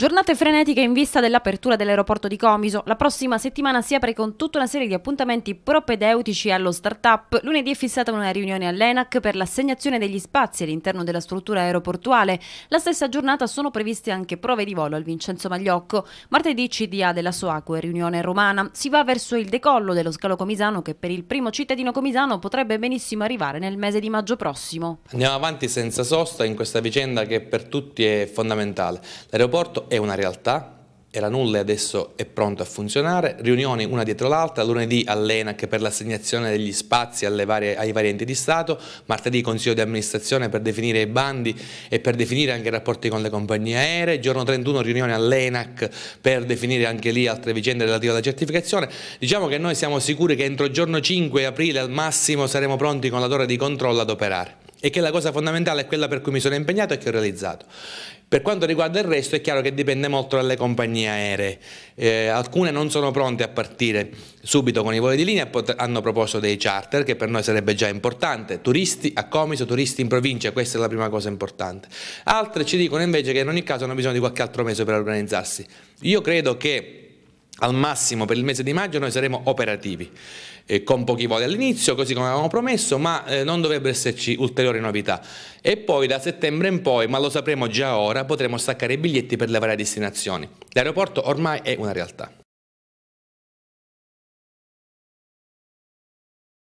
Giornate frenetiche in vista dell'apertura dell'aeroporto di Comiso. La prossima settimana si apre con tutta una serie di appuntamenti propedeutici allo start-up. Lunedì è fissata una riunione all'ENAC per l'assegnazione degli spazi all'interno della struttura aeroportuale. La stessa giornata sono previste anche prove di volo al Vincenzo Magliocco. Martedì CDA della Soaco e riunione romana. Si va verso il decollo dello scalo comisano che per il primo cittadino comisano potrebbe benissimo arrivare nel mese di maggio prossimo. Andiamo avanti senza sosta in questa vicenda che per tutti è fondamentale. L'aeroporto è una realtà, era nulla e adesso è pronto a funzionare, riunioni una dietro l'altra, lunedì all'ENAC per l'assegnazione degli spazi varie, ai vari enti di Stato, martedì consiglio di amministrazione per definire i bandi e per definire anche i rapporti con le compagnie aeree, giorno 31 riunione all'ENAC per definire anche lì altre vicende relative alla certificazione, diciamo che noi siamo sicuri che entro il giorno 5 aprile al massimo saremo pronti con la torre di controllo ad operare e che la cosa fondamentale è quella per cui mi sono impegnato e che ho realizzato. Per quanto riguarda il resto è chiaro che dipende molto dalle compagnie aeree, eh, alcune non sono pronte a partire subito con i voli di linea, hanno proposto dei charter che per noi sarebbe già importante, turisti a Comiso, turisti in provincia, questa è la prima cosa importante. Altre ci dicono invece che in ogni caso hanno bisogno di qualche altro mese per organizzarsi. Io credo che al massimo per il mese di maggio noi saremo operativi eh, con pochi voli all'inizio, così come avevamo promesso, ma eh, non dovrebbero esserci ulteriori novità. E poi da settembre in poi, ma lo sapremo già ora, potremo staccare i biglietti per le varie destinazioni. L'aeroporto ormai è una realtà.